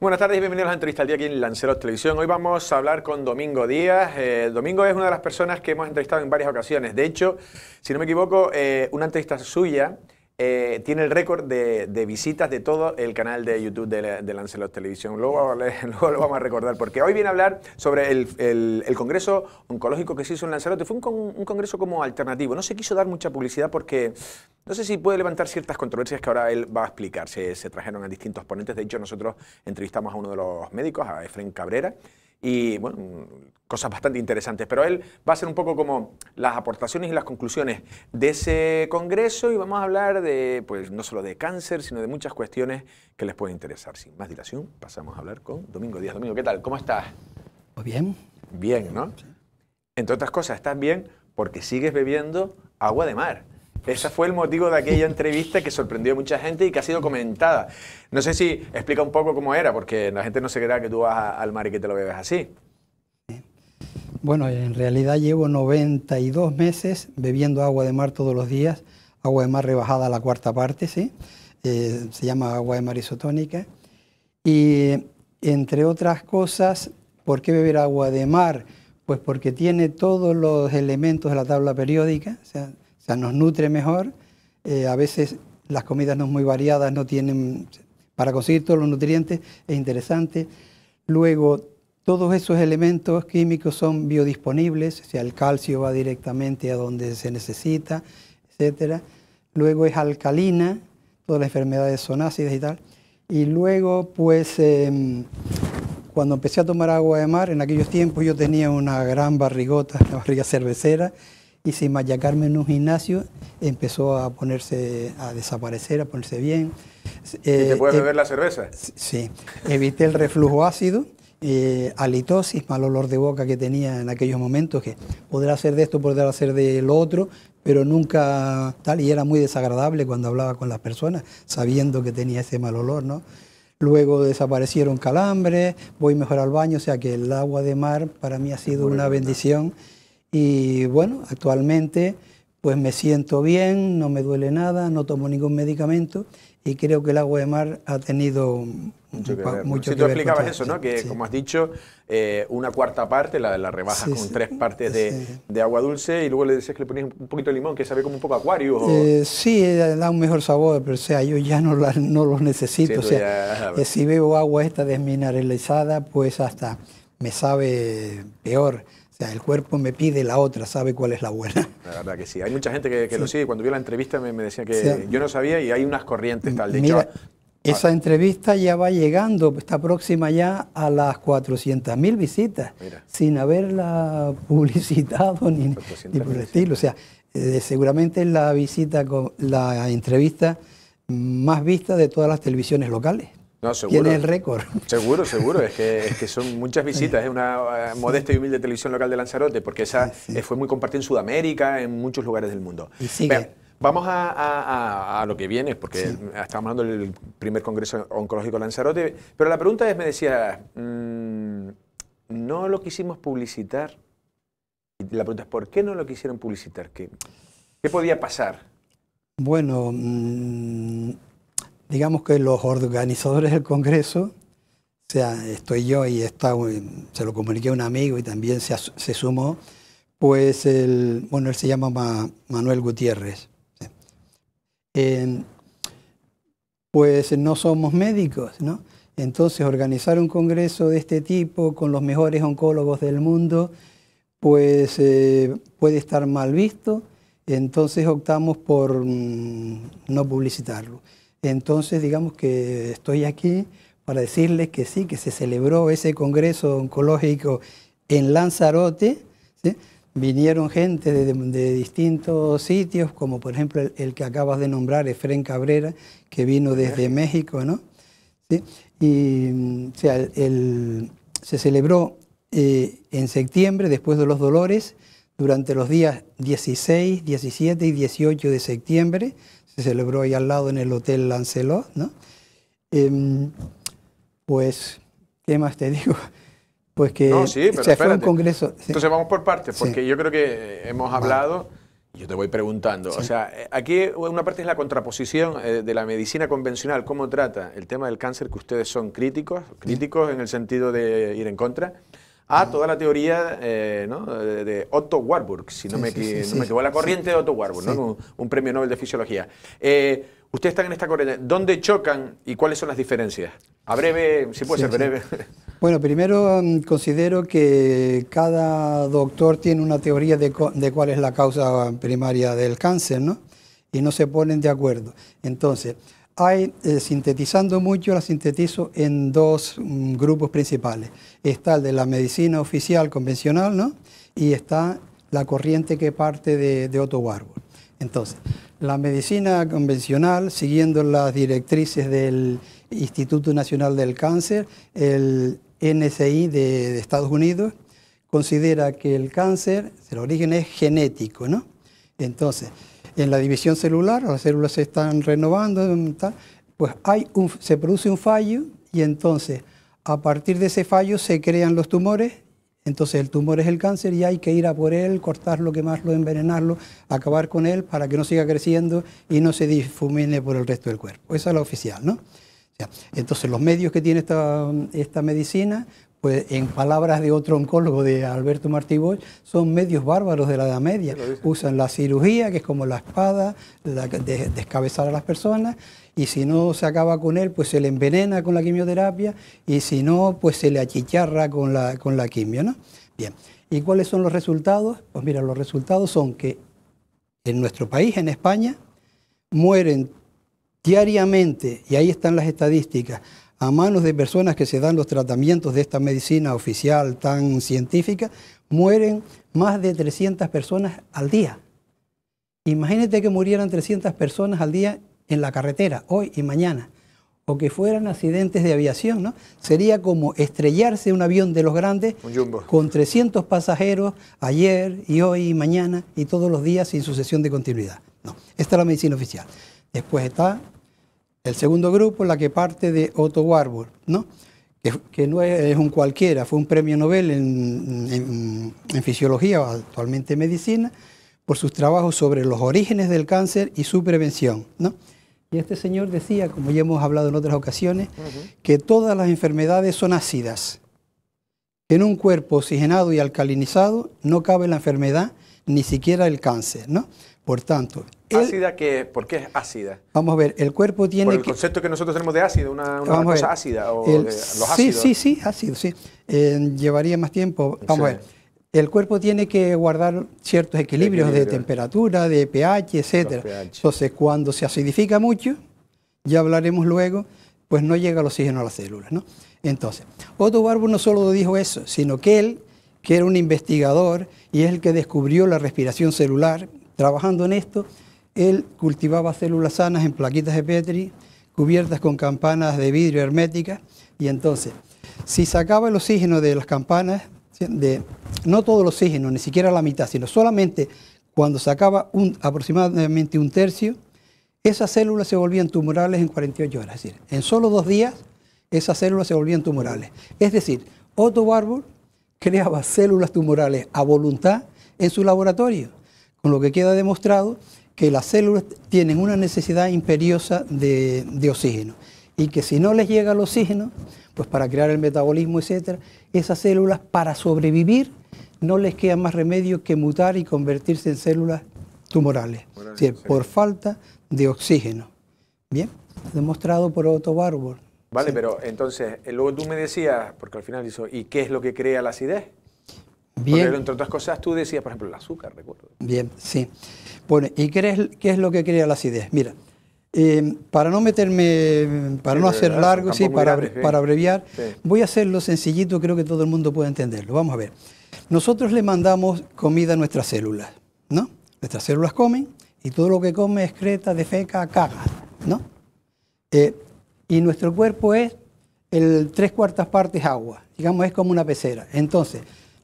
Buenas tardes y bienvenidos a la entrevista día aquí en Lanceros Televisión. Hoy vamos a hablar con Domingo Díaz. Eh, Domingo es una de las personas que hemos entrevistado en varias ocasiones. De hecho, si no me equivoco, eh, una entrevista suya eh, tiene el récord de, de, visitas de todo el canal de YouTube de, de Lancelot Televisión. Luego, luego, lo vamos a recordar, porque hoy viene a hablar sobre el, el, Congreso Oncológico que se hizo en Lanzarote. Fue un, congreso como alternativo. No se quiso dar mucha publicidad porque no sé si puede levantar ciertas controversias que ahora él va a explicar. Se, se trajeron a distintos ponentes. De hecho, nosotros entrevistamos a uno de los médicos, a Efren Cabrera, y bueno, cosas bastante interesantes. Pero él va a ser un poco como las aportaciones y las conclusiones de ese congreso y vamos a hablar de, pues, no solo de cáncer, sino de muchas cuestiones que les pueden interesar. Sin más dilación, pasamos a hablar con Domingo Díaz. Domingo, ¿qué tal? ¿Cómo estás? Pues bien. Bien, ¿no? Entre otras cosas, estás bien porque sigues bebiendo agua de mar. Ese fue el motivo de aquella entrevista que sorprendió a mucha gente y que ha sido comentada. No sé si explica un poco cómo era, porque la gente no se crea que tú vas al mar y que te lo bebes así. Bueno, en realidad llevo 92 meses bebiendo agua de mar todos los días, agua de mar rebajada a la cuarta parte, ¿sí? Eh, se llama agua de mar isotónica. Y entre otras cosas, ¿por qué beber agua de mar? Pues porque tiene todos los elementos de la tabla periódica, o sea, sea, nos nutre mejor. Eh, a veces las comidas no son muy variadas, no tienen, para conseguir todos los nutrientes es interesante. Luego, todos esos elementos químicos son biodisponibles, o sea, el calcio va directamente a donde se necesita, etc. Luego es alcalina, todas las enfermedades son ácidas y tal. Y luego, pues, em, cuando empecé a tomar agua de mar, en aquellos tiempos yo tenía una gran barrigota, una barriga cervecera, y sin machacarme en un gimnasio empezó a ponerse, a desaparecer, a ponerse bien. Eh, ¿Y te eh, puedes eh, beber la cerveza? Sí, evité el reflujo ácido, eh, halitosis, mal olor de boca que tenía en aquellos momentos, que podrá ser de esto, podrá hacer de otro, pero nunca tal, y era muy desagradable cuando hablaba con las personas, sabiendo que tenía ese mal olor, ¿no? Luego desaparecieron calambres, voy mejor al baño, o sea que el agua de mar para mí ha sido una bendición. Y bueno, actualmente pues me siento bien, no me duele nada, no tomo ningún medicamento y creo que el agua de mar ha tenido mucho que ver. si tú explicabas eso, ¿no? que como has dicho, eh, una cuarta parte, la de la rebajas con tres partes de, agua dulce y luego le decías que le ponías un poquito de limón, que sabe como un poco acuario. Eh, sí, eh, da un mejor sabor, pero o sea, yo ya no, los necesito. o sea, si bebo agua esta desmineralizada, pues hasta me sabe peor. O sea, el cuerpo me pide la otra, sabe cuál es la buena. La verdad que sí. Hay mucha gente que, lo sigue. Cuando vio la entrevista me, decía que yo no sabía y hay unas corrientes tal. De ah, esa entrevista ya va llegando, está próxima ya a las 400.000 visitas, sin haberla publicitado ni, por el estilo. O sea, eh, seguramente la visita, la entrevista más vista de todas las televisiones locales. No, Tiene el récord. Seguro, seguro. Es que, son muchas visitas. Es una eh, modesta y humilde televisión local de Lanzarote, porque esa eh, fue muy compartida en Sudamérica, en muchos lugares del mundo. vamos a, lo que viene, porque estamos hablando del primer Congreso Oncológico de Lanzarote. Pero la pregunta es, me decía, mm, no lo quisimos publicitar. Y la pregunta es, ¿por qué no lo quisieron publicitar? ¿Qué, podía pasar? Bueno, mm, digamos que los organizadores del Congreso, o sea, estoy yo y se lo comuniqué a un amigo y también se, sumó, pues el, bueno, él se llama Manuel Gutiérrez. pues no somos médicos, ¿no? Entonces organizar un congreso de este tipo con los mejores oncólogos del mundo, pues eh, puede estar mal visto, entonces optamos por mm, no publicitarlo. Entonces, digamos que estoy aquí para decirles que sí, que se celebró ese congreso oncológico en Lanzarote. Vinieron gente de, distintos sitios, como por ejemplo el, que acabas de nombrar, Efren Cabrera, que vino desde México, ¿no? Y, mm, se celebró eh, en septiembre, después de los dolores, durante los días 16, 17 y 18 de septiembre, se celebró ahí al lado en el Hotel Lancelot, ¿no? Em, pues, ¿qué más te digo? Pues que se fue un congreso. Entonces vamos por partes, porque yo creo que eh, hemos hablado, yo te voy preguntando, o sea, eh, aquí una parte es la contraposición eh, de la medicina convencional, cómo trata el tema del cáncer, que ustedes son críticos, críticos en el sentido de ir en contra, a toda la teoría eh, de Otto Warburg, si no, me, equivoco, la corriente de Otto Warburg, un, premio Nobel de Fisiología. Eh, ustedes están en esta corriente, ¿dónde chocan y cuáles son las diferencias? A breve, si puede ser breve. Bueno, primero mm, considero que cada doctor tiene una teoría de, de cuál es la causa primaria del cáncer, ¿no? Y no se ponen de acuerdo. Entonces, hay, eh, sintetizando mucho, la sintetizo en dos mm, grupos principales. Está el de la medicina oficial convencional, ¿no? Y está la corriente que parte de, de Otto Warburg. Entonces, la medicina convencional, siguiendo las directrices del Instituto Nacional del Cáncer, el NCI de, de Estados Unidos, considera que el cáncer, el origen es genético, ¿no? Entonces, en la división celular, las células se están renovando, mm, pues hay se produce un fallo y entonces a partir de ese fallo se crean los tumores, entonces el tumor es el cáncer y hay que ir a por él, cortarlo, quemarlo, envenenarlo, acabar con él para que no siga creciendo y no se difumine por el resto del cuerpo. Esa es la oficial, ¿no? Entonces los medios que tiene esta, esta medicina, pues en palabras de otro oncólogo, de Alberto Martí son medios bárbaros de la Edad Media. Usan la cirugía, que es como la espada, descabezar a las personas, y si no se acaba con él, pues se le envenena con la quimioterapia, y si no, pues se le achicharra con la, con la quimio, ¿no? Bien, ¿y cuáles son los resultados? Pues mira, los resultados son que en nuestro país, en España, mueren diariamente, y ahí están las estadísticas, a manos de personas que se dan los tratamientos de esta medicina oficial tan científica, mueren más de 300 personas al día. Imagínate que murieran 300 personas al día en la carretera, hoy y mañana, o que fueran accidentes de aviación, ¿no? Sería como estrellarse un avión de los grandes con 300 pasajeros ayer y hoy y mañana y todos los días sin sucesión de continuidad. No, esta es la medicina oficial. Después está el segundo grupo, la que parte de Otto Warburg, ¿no? Que, no es, un cualquiera, fue un premio Nobel en, fisiología, actualmente en medicina, por sus trabajos sobre los orígenes del cáncer y su prevención. ¿no? Y este señor decía, como ya hemos hablado en otras ocasiones, que todas las enfermedades son ácidas. En un cuerpo oxigenado y alcalinizado no cabe la enfermedad, ni siquiera el cáncer. ¿no? Por tanto, ácida, que, ¿por qué es ácida? Vamos a ver, el cuerpo tiene. Por el concepto que nosotros tenemos de ácido, una, cosa ácida. O los ácidos. Sí, sí, sí, ácido, sí. Eh, llevaría más tiempo. Vamos a ver. El cuerpo tiene que guardar ciertos equilibrios de temperatura, de pH, etc. Entonces, cuando se acidifica mucho, ya hablaremos luego, pues no llega el oxígeno a las células. ¿no? Entonces, Otto Warburg no solo dijo eso, sino que él, que era un investigador y es el que descubrió la respiración celular, trabajando en esto, él cultivaba células sanas en plaquitas de Petri, cubiertas con campanas de vidrio hermética... y entonces, si sacaba el oxígeno de las campanas, de, no todo el oxígeno, ni siquiera la mitad, sino solamente cuando sacaba un, aproximadamente un tercio, esas células se volvían tumorales en 48 horas. Es decir, en solo dos días, esas células se volvían tumorales. Es decir, Otto Warburg creaba células tumorales a voluntad en su laboratorio, con lo que queda demostrado que las células tienen una necesidad imperiosa de, oxígeno y que si no les llega el oxígeno, pues para crear el metabolismo, etc., esas células para sobrevivir no les queda más remedio que mutar y convertirse en células tumorales, por falta de oxígeno. Bien, demostrado por Otto Warburg. Vale, pero entonces, eh, luego tú me decías, porque al final hizo, ¿y qué es lo que crea la acidez? entre otras cosas, tú decías, por ejemplo, el azúcar, recuerdo. Bien, sí. Bueno, ¿y qué es, qué es lo que crea las ideas Mira, eh, para no meterme, para no hacer largo, para, abreviar, voy a hacerlo sencillito, creo que todo el mundo puede entenderlo. Vamos a ver. Nosotros le mandamos comida a nuestras células, ¿no? Nuestras células comen y todo lo que come excreta, defeca, caga, ¿no? Eh, y nuestro cuerpo es el tres cuartas partes agua, digamos, es como una pecera. Entonces,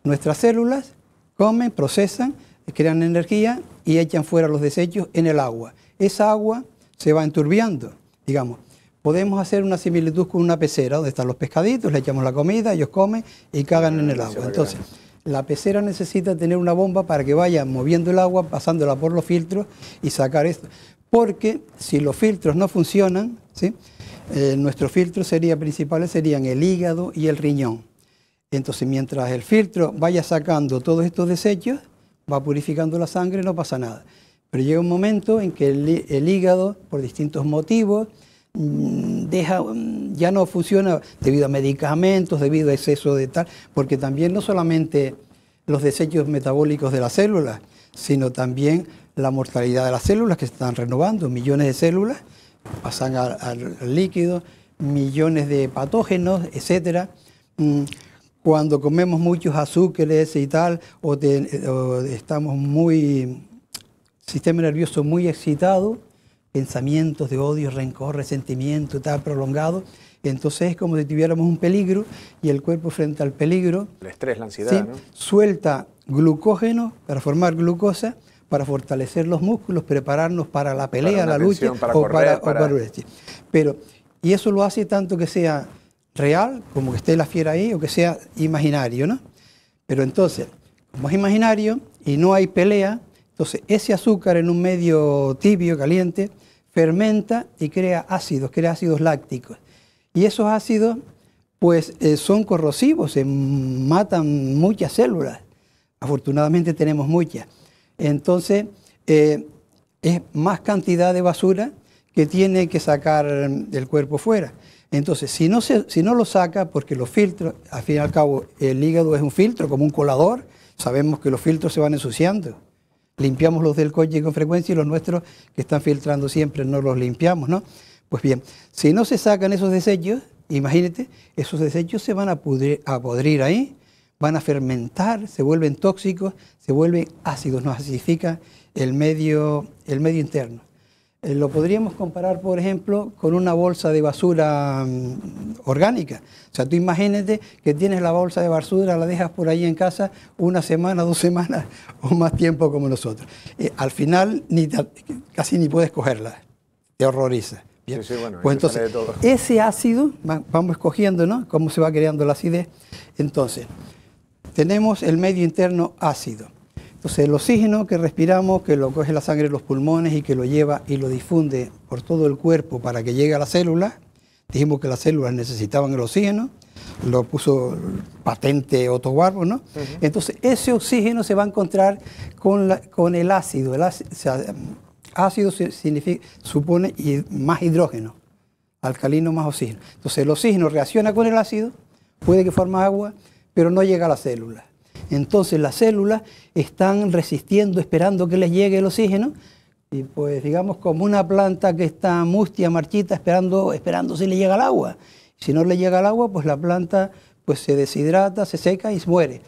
Nuestras células comen, procesan, crean energía y echan fuera los desechos en el agua. Esa agua se va enturbiando, digamos. Podemos hacer una similitud con una pecera donde están los pescaditos, le echamos la comida, ellos comen y cagan en el agua. Entonces, la pecera necesita tener una bomba para que vaya moviendo el agua, pasándola por los filtros y sacar esto. Porque si los filtros no funcionan, ¿sí? Eh, nuestros filtros principales serían el hígado y el riñón. Entonces, mientras el filtro vaya sacando todos estos desechos, va purificando la sangre, no pasa nada. Pero llega un momento en que el, hígado, por distintos motivos, mm, deja, mm, ya no funciona debido a medicamentos, debido a exceso de tal, porque también no solamente los desechos metabólicos de las células, sino también la mortalidad de las células que se están renovando, millones de células pasan al, al líquido, millones de patógenos, etcétera. Mm, cuando comemos muchos azúcares y tal, o, estamos muy, sistema nervioso muy excitado, pensamientos de odio, rencor, resentimiento, tal, prolongado, entonces es como si tuviéramos un peligro y el cuerpo frente al peligro... El estrés, la ansiedad, Suelta glucógeno para formar glucosa, para fortalecer los músculos, prepararnos para la pelea, la lucha para o, correr, para, para... o Pero, y eso lo hace tanto que sea real, como que esté la fiera ahí, o que sea imaginario, ¿no? Pero entonces, como es imaginario y no hay pelea, entonces ese azúcar en un medio tibio, caliente, fermenta y crea ácidos, crea ácidos lácticos. Y esos ácidos, pues, eh, son corrosivos, se matan muchas células. Afortunadamente tenemos muchas. Entonces, eh, es más cantidad de basura que tiene que sacar el cuerpo fuera. Entonces, si no, si no lo saca, porque los filtros, al fin y al cabo, el hígado es un filtro, como un colador, sabemos que los filtros se van ensuciando. Limpiamos los del coche con frecuencia y los nuestros que están filtrando siempre no los limpiamos, ¿no? Pues bien, si no se sacan esos desechos, imagínate, esos desechos se van a, a podrir ahí, van a fermentar, se vuelven tóxicos, se vuelven ácidos, nos acidifica el medio, el medio interno. Eh, lo podríamos comparar, por ejemplo, con una bolsa de basura mm, orgánica. O sea, tú imagínate que tienes la bolsa de basura, la dejas por ahí en casa una semana, dos semanas o más tiempo como nosotros. Eh, al final ni, casi ni puedes cogerla, te horroriza. Bien. bueno, pues entonces, ese ácido, vamos escogiendo, ¿no? Cómo se va creando la acidez. Entonces, tenemos el medio interno ácido. Entonces el oxígeno que respiramos, que lo coge la sangre de los pulmones y que lo lleva y lo difunde por todo el cuerpo para que llegue a las células, dijimos que las células necesitaban el oxígeno, lo puso patente Otto Warburg, ¿no? Entonces ese oxígeno se va a encontrar con, el ácido, el ácido, supone más hidrógeno, alcalino más oxígeno. Entonces el oxígeno reacciona con el ácido, puede que forme agua, pero no llega a las células. Entonces las células están resistiendo, esperando que les llegue el oxígeno, y pues digamos como una planta que está mustia, marchita, esperando, esperando si le llega el agua. Si no le llega el agua, pues la planta pues se deshidrata, se seca y muere.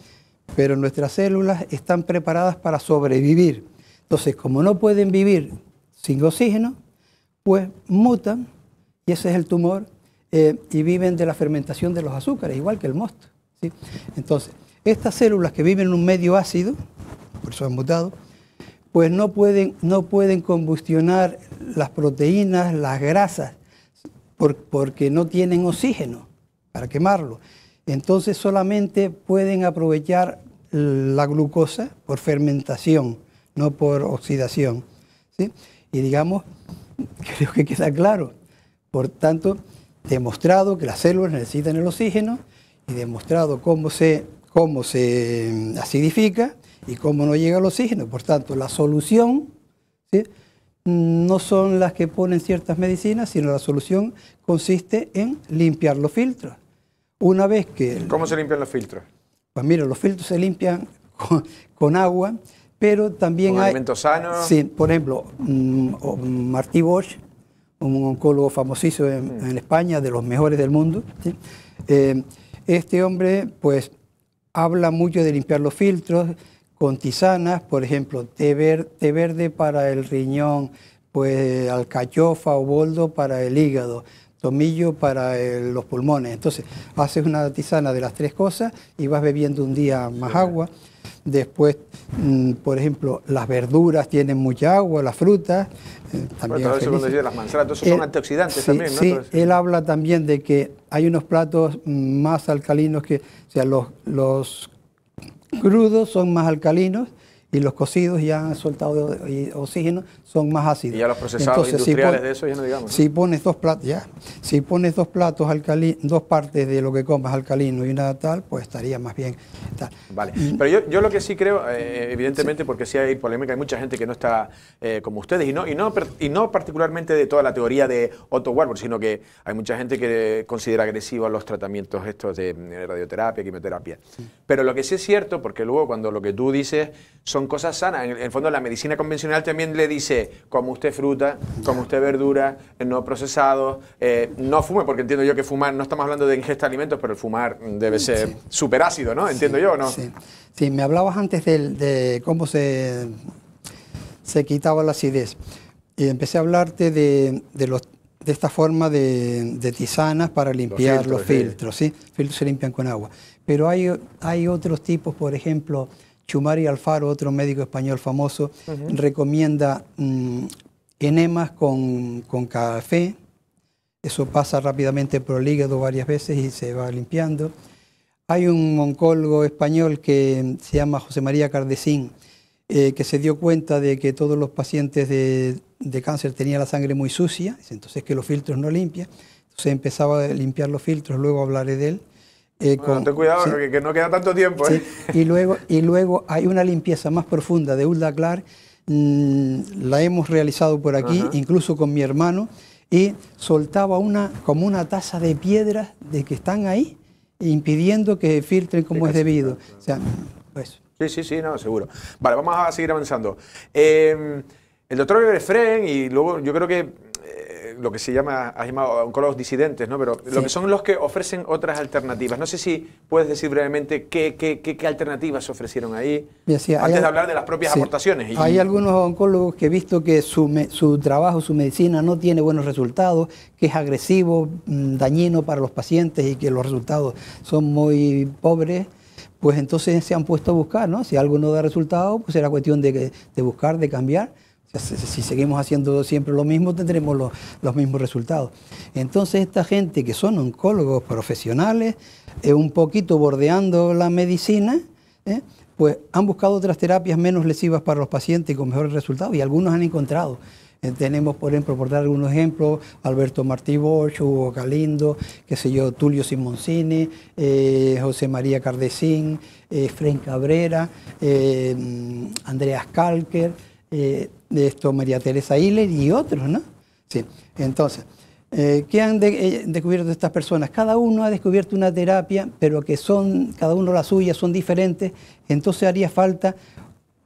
Pero nuestras células están preparadas para sobrevivir. Entonces, como no pueden vivir sin oxígeno, pues mutan, y ese es el tumor, eh, y viven de la fermentación de los azúcares, igual que el mosto. ¿sí? Entonces, estas células que viven en un medio ácido, por eso han mutado, pues no pueden, no pueden combustionar las proteínas, las grasas, porque no tienen oxígeno para quemarlo. Entonces solamente pueden aprovechar la glucosa por fermentación, no por oxidación. Y digamos, creo que queda claro. Por tanto, demostrado que las células necesitan el oxígeno y demostrado cómo se cómo se acidifica y cómo no llega el oxígeno. Por tanto, la solución no son las que ponen ciertas medicinas, sino la solución consiste en limpiar los filtros. Una vez que... ¿Cómo se limpian los filtros? Pues mira, los filtros se limpian con, agua, pero también hay... alimentos sanos? Sí, por ejemplo, mm, mm, Martí Bosch, un oncólogo famosísimo en, España, de los mejores del mundo. Eh, este hombre, pues, habla mucho de limpiar los filtros con tisanas, por ejemplo, té, verde para el riñón, pues alcachofa o boldo para el hígado, tomillo para eh, los pulmones. Entonces, haces una tisana de las tres cosas y vas bebiendo un día más agua. Después, mm, por ejemplo, las verduras tienen mucha agua, las frutas. Eh, también las manzanas, son eh, antioxidantes también, Sí, él habla también de que hay unos platos mm, más alcalinos que, o sea, los, los crudos son más alcalinos y los cocidos ya han soltado oxígeno son más ácidos. Y ya los procesados industriales de eso ya no digamos. Si pones dos platos, ya, si pones dos platos alcalinos, dos partes de lo que comas alcalino y una tal, pues estaría más bien Vale, pero yo, lo que sí creo, eh, evidentemente, porque sí hay polémica, hay mucha gente que no está eh, como ustedes, y no, y, no, particularmente de toda la teoría de Otto Warburg, sino que hay mucha gente que considera agresivos los tratamientos estos de eh, radioterapia, quimioterapia. Pero lo que sí es cierto, porque luego cuando lo que tú dices son cosas sanas. En el fondo, la medicina convencional también le dice, como usted fruta, como usted verdura, eh, no procesado, eh, no fume, porque entiendo yo que fumar, no estamos hablando de ingesta alimentos, pero el fumar debe ser súper ácido, ¿no? Entiendo yo, ¿no? Sí. me hablabas antes de, cómo se, se quitaba la acidez. Y empecé a hablarte de, de los de esta forma de, de, tisanas para limpiar los filtros, los filtros, filtros se limpian con agua. Pero hay, hay otros tipos, por ejemplo, Chumari Alfaro, otro médico español famoso, recomienda mm, enemas con, café. Eso pasa rápidamente por el hígado varias veces y se va limpiando. Hay un oncólogo español que se llama José María Cardesín, eh, que se dio cuenta de que todos los pacientes de, de cáncer tenían la sangre muy sucia, entonces que los filtros no limpian. Entonces empezaba a limpiar los filtros, luego hablaré de él. Eh, ten cuidado, que, no queda tanto tiempo. ¿eh? y, luego, y luego hay una limpieza más profunda de Ulda Clark, mm, la hemos realizado por aquí, incluso con mi hermano, y soltaba una, como una taza de piedras de que están ahí, impidiendo que filtren como es debido. sea, pues. Sí, sí, sí, no, seguro. Vale, vamos a seguir avanzando. Em, el doctor Befren, y luego yo creo que lo que se llama, has llamado oncólogos disidentes, ¿no? Pero lo que son los que ofrecen otras alternativas. No sé si puedes decir brevemente qué, alternativas se ofrecieron ahí, antes de hablar de las propias aportaciones. Hay algunos oncólogos que he visto que su, trabajo, su medicina no tiene buenos resultados, que es agresivo, mm, dañino para los pacientes y que los resultados son muy pobres pues entonces se han puesto a buscar, ¿no? Si algo no da resultado, pues era cuestión de, de buscar, de cambiar. Si, seguimos haciendo siempre lo mismo, tendremos los mismos resultados. Entonces, esta gente que son oncólogos profesionales, eh, un poquito bordeando la medicina, eh, pues han buscado otras terapias menos lesivas para los pacientes con mejores resultados, y algunos han encontrado. Eh, tenemos, por ejemplo, por dar algunos ejemplos, Alberto Martí Bosch, Hugo Calindo... qué sé yo, Tulio Simoncini, José María Cardesín, eh, Fren Cabrera, mm, Andreas Kalker, eh, de esto María Teresa Hiller y otros, ¿no? Sí, entonces, eh, ¿qué han eh, descubierto estas personas? Cada uno ha descubierto una terapia, pero que son, cada uno las suyas son diferentes, entonces haría falta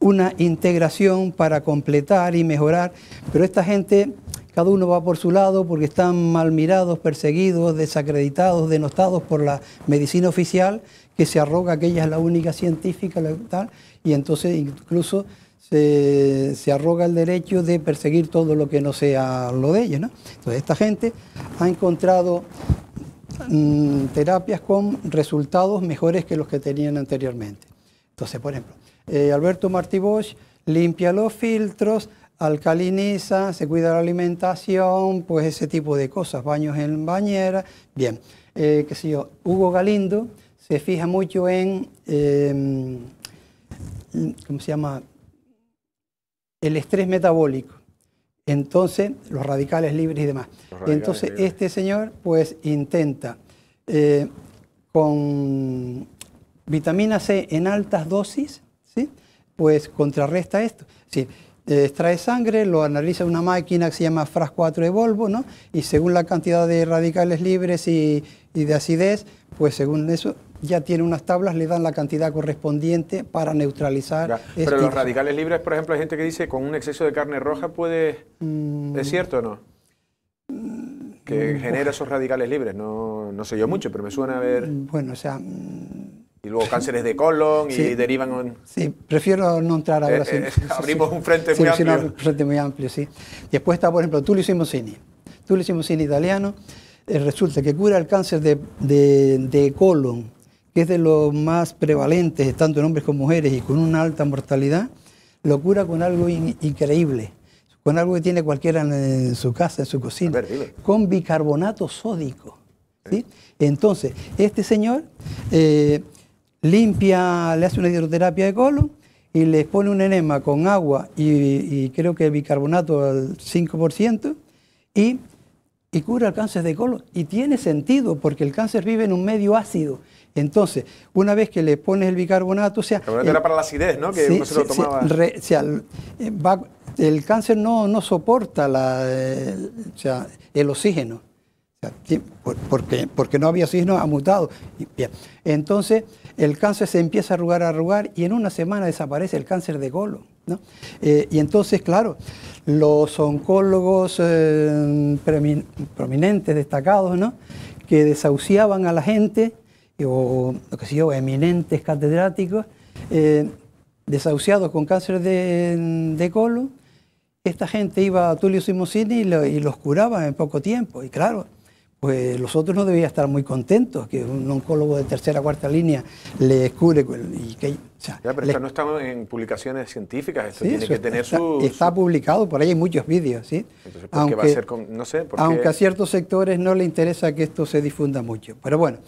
una integración para completar y mejorar, pero esta gente, cada uno va por su lado porque están mal mirados, perseguidos, desacreditados, denostados por la medicina oficial, que se arroga que ella es la única científica, y entonces incluso se, arroga el derecho de perseguir todo lo que no sea lo de ellos. ¿no? Entonces, esta gente ha encontrado mm, terapias con resultados mejores que los que tenían anteriormente. Entonces, por ejemplo, eh, Alberto Martí Bosch limpia los filtros, alcaliniza, se cuida la alimentación, pues ese tipo de cosas, baños en bañera. Bien, eh, qué sé yo, Hugo Galindo se fija mucho en, em, ¿cómo se llama? el estrés metabólico. Entonces, los radicales libres y demás. Entonces, este señor pues intenta eh, con vitamina C en altas dosis, ¿sí? pues contrarresta esto. Sí, extrae sangre, lo analiza una máquina que se llama FRAS4 de Volvo, ¿no? y según la cantidad de radicales libres y, y de acidez, pues según eso ya tiene unas tablas, le dan la cantidad correspondiente para neutralizar. Este pero los radicales libres, por ejemplo, hay gente que dice con un exceso de carne roja puede... Mm. ¿Es cierto o no? Mm. Que genera esos radicales libres. No, no sé yo mucho, pero me suena a ver... Mm, bueno, o sea... Y luego cánceres de colon y derivan... Sí, prefiero no entrar ahora. Eh, eh abrimos un frente muy amplio. Un frente muy amplio, sí. Después está, por ejemplo, Tullio Simoncini. Tullio Simoncini italiano. Eh, resulta que cura el cáncer de, de, de colon que es de los más prevalentes, tanto en hombres como mujeres, y con una alta mortalidad, lo cura con algo increíble, con algo que tiene cualquiera en, su casa, en su cocina, con bicarbonato sódico. Entonces, este señor eh, limpia, le hace una hidroterapia de colon y le pone un enema con agua y, creo que bicarbonato al 5% y, y cura el cáncer de colon. Y tiene sentido porque el cáncer vive en un medio ácido. Entonces, una vez que le pones el bicarbonato, o sea... El era para la acidez, ¿no? Que sí, lo tomaba. el cáncer no, soporta eh, el, oxígeno. Porque, porque no había oxígeno, ha mutado. Entonces, el cáncer se empieza a arrugar, a arrugar, y en una semana desaparece el cáncer de colon. Eh, y entonces, claro, los oncólogos eh, prominentes, destacados, ¿no? que desahuciaban a la gente o, eminentes catedráticos, eh, desahuciados con cáncer de, colon, esta gente iba a Tulio Simosini y, los curaba en poco tiempo. Y claro, pues los otros no debían estar muy contentos que un oncólogo de tercera cuarta línea le cure. ya, pero no está en publicaciones científicas, esto tiene que tener está, su, Está publicado, por ahí hay muchos vídeos, ¿sí? aunque, a a ciertos sectores no le interesa que esto se difunda mucho. Pero bueno,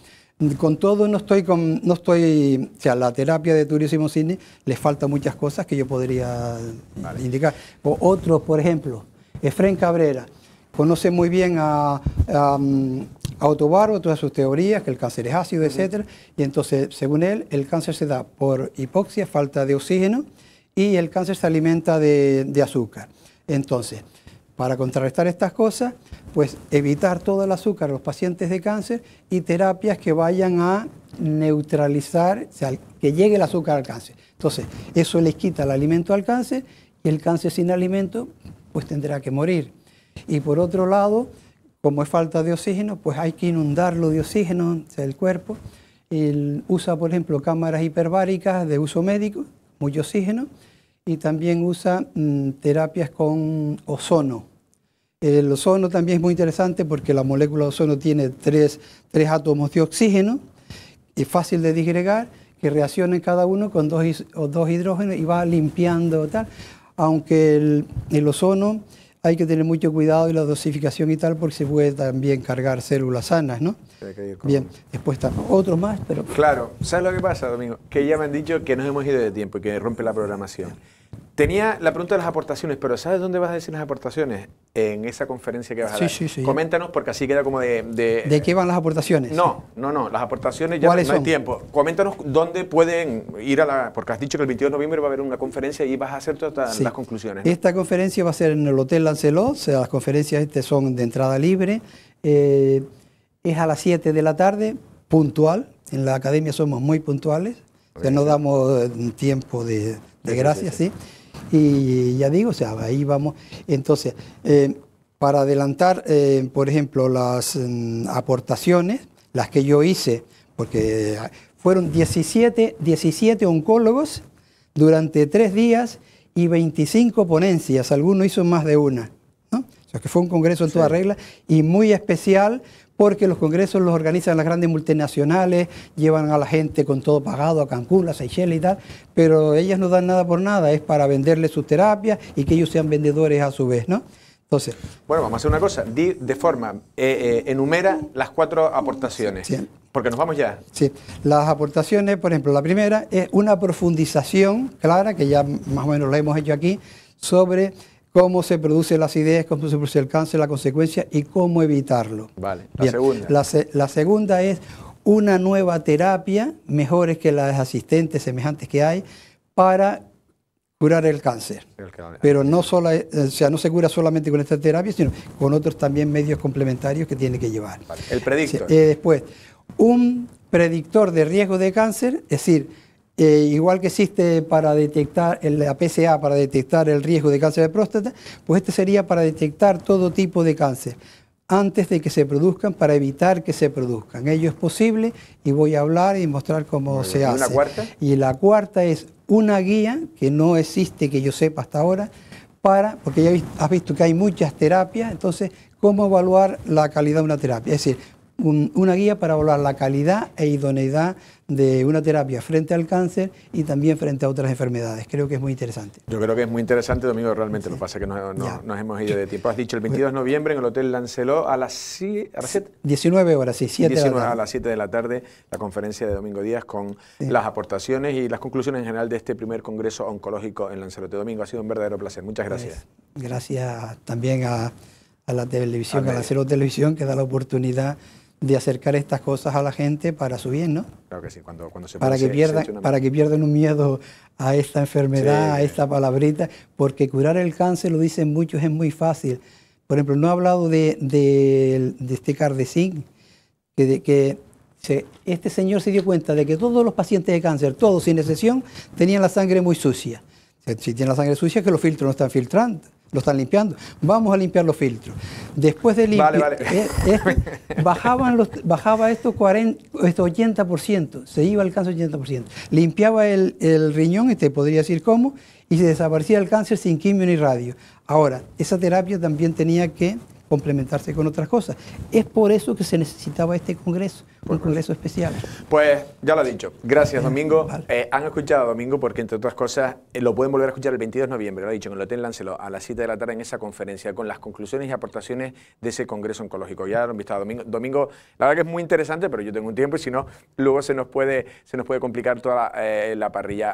con todo, no estoy, con, no estoy, o sea, la terapia de turismo cine les falta muchas cosas que yo podría indicar. otros, por ejemplo, Efren Cabrera conoce muy bien a, a, mm, Barro, todas sus teorías, que el cáncer es ácido, etc. Y entonces, según él, el cáncer se da por hipoxia, falta de oxígeno, y el cáncer se alimenta de azúcar. Entonces, para contrarrestar estas cosas, pues evitar todo el azúcar a los pacientes de cáncer y terapias que vayan a neutralizar, o sea, que llegue el azúcar al cáncer. Entonces, eso les quita el alimento al cáncer y el cáncer sin alimento pues tendrá que morir. Y por otro lado, como es falta de oxígeno, pues hay que inundarlo de oxígeno, o el cuerpo. usa, por ejemplo, cámaras hiperbáricas de uso médico, mucho oxígeno, y también usa mm, terapias con ozono, el ozono también es muy interesante porque la molécula de ozono tiene tres, átomos de oxígeno, es fácil de disgregar, que reaccione cada uno con dos, dos hidrógenos y va limpiando Aunque el, el ozono hay que tener mucho cuidado y la dosificación y tal, porque se puede también cargar células sanas, ¿no? Bien, después están otros más, pero... Claro, ¿sabes lo que pasa, Domingo? Que ya me han dicho que nos hemos ido de tiempo y que rompe la programación. Tenía la pregunta de las aportaciones, pero ¿sabes dónde vas a decir las aportaciones? En esa conferencia que vas a dar. Sí, sí, sí. Coméntanos porque así queda como de, de... qué van las aportaciones? No, no, no. Las aportaciones ya no, hay tiempo. Coméntanos dónde pueden ir a la... Porque has dicho que el 22 de noviembre va a haber una conferencia y vas a hacer todas las conclusiones. Esta conferencia va a ser en el Hotel Lancelot. O sea, las conferencias este son de entrada libre. Eh, es a las 7 de la tarde, puntual. En la academia somos muy puntuales. O no damos eh, tiempo de de gracia, sí. Y ya digo, o sea, ahí vamos. Entonces, eh, para adelantar, eh, por ejemplo, las mm, aportaciones, las que yo hice, porque ah, fueron 17, 17 oncólogos durante tres días y 25 ponencias, algunos hizo más de una. ¿no? O sea, que fue un congreso en toda regla y muy especial porque los congresos los organizan las grandes multinacionales, llevan a la gente con todo pagado a Cancún, a Seychelles y tal, pero ellas no dan nada por nada, es para venderles sus terapias y que ellos sean vendedores a su vez, ¿no? Entonces, bueno, vamos a hacer una cosa. de forma, eh, eh, enumera las cuatro aportaciones. Porque nos vamos ya. Sí, las aportaciones, por ejemplo, la primera es una profundización clara, que ya más o menos la hemos hecho aquí, sobre cómo se producen las ideas, cómo se produce el cáncer, la consecuencia y cómo evitarlo. Vale, la segunda. La, segunda es una nueva terapia, mejores que las asistentes semejantes que hay, para curar el cáncer. Pero no, solo, no se cura solamente con esta terapia, sino con otros también medios complementarios que tiene que llevar. El predictor. Eh, después, un predictor de riesgo de cáncer, es decir, eh, igual que existe para detectar la PSA para detectar el riesgo de cáncer de próstata, pues este sería para detectar todo tipo de cáncer antes de que se produzcan para evitar que se produzcan. Ello es posible y voy a hablar y mostrar cómo se hace. ¿Y la cuarta? Y la cuarta es una guía que no existe que yo sepa hasta ahora para, porque ya has visto que hay muchas terapias, entonces, ¿cómo evaluar la calidad de una terapia? Es decir, una guía para evaluar la calidad e idoneidad de una terapia frente al cáncer y también frente a otras enfermedades. Creo que es muy interesante. Yo creo que es muy interesante, Domingo, realmente. Lo pasa que no, nos hemos ido de tiempo. Has dicho el 22 de noviembre en el Hotel Lancelot a las, 7... 19 horas, sí, de la tarde. a las 7 de la tarde, la conferencia de Domingo Díaz con las aportaciones y las conclusiones en general de este primer Congreso Oncológico en Lancelot. Domingo, ha sido un verdadero placer. Muchas pues, gracias. gracias también a, la televisión, a, a Televisión, que da la oportunidad de acercar estas cosas a la gente para su bien, ¿no? Claro que sí, cuando, se para, que pierdan, para que pierdan un miedo a esta enfermedad, a esta palabrita, porque curar el cáncer, lo dicen muchos, es muy fácil. Por ejemplo, no he hablado de, este cardesín, que, de, que este señor se dio cuenta de que todos los pacientes de cáncer, todos sin excepción, tenían la sangre muy sucia. Si tienen la sangre sucia, es que los filtros no están filtrando lo están limpiando. Vamos a limpiar los filtros. Después de limpiar, eh, eh, bajaban bajaba esto, 40, 80%, se iba al cáncer 80%. Limpiaba el, riñón, y te podría decir cómo, y se desaparecía el cáncer sin quimio ni radio. Ahora, esa terapia también tenía que complementarse con otras cosas. Es por eso que se necesitaba este Congreso, un congreso especial. Pues ya lo ha dicho. Gracias, eh, Domingo. Eh, han escuchado a Domingo porque, entre otras cosas, eh, lo pueden volver a escuchar el 22 de noviembre, lo ha dicho, en el Hotel Lancelot, a las 7 de la tarde en esa conferencia, con las conclusiones y aportaciones de ese congreso oncológico. Ya lo han visto a Domingo. Domingo, la verdad que es muy interesante, pero yo tengo un tiempo y si no, luego se nos puede, se nos puede complicar toda la, parrilla.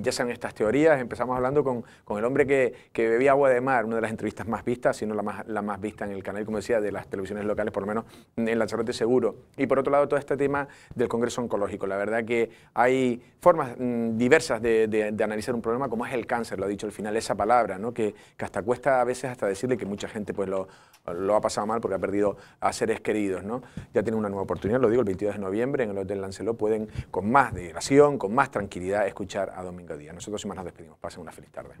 ya sean estas teorías, empezamos hablando con, con el hombre que, que, bebía agua de mar, una de las entrevistas más vistas, si no la más, la más vista en el canal, como decía, de las televisiones locales, por lo menos en Lanzarote Seguro. Y por otro lado, todo este tema del Congreso Oncológico. La verdad que hay formas mm, diversas de, analizar un problema como es el cáncer, lo ha dicho al final esa palabra, ¿no? que, hasta cuesta a veces hasta decirle que mucha gente pues lo, ha pasado mal porque ha perdido a seres queridos. Ya tienen una nueva oportunidad, lo digo, el 22 de noviembre en el Hotel Lancelot pueden con más dedicación, con más tranquilidad escuchar a Domingo Díaz. Nosotros y más nos despedimos. Pasen una feliz tarde.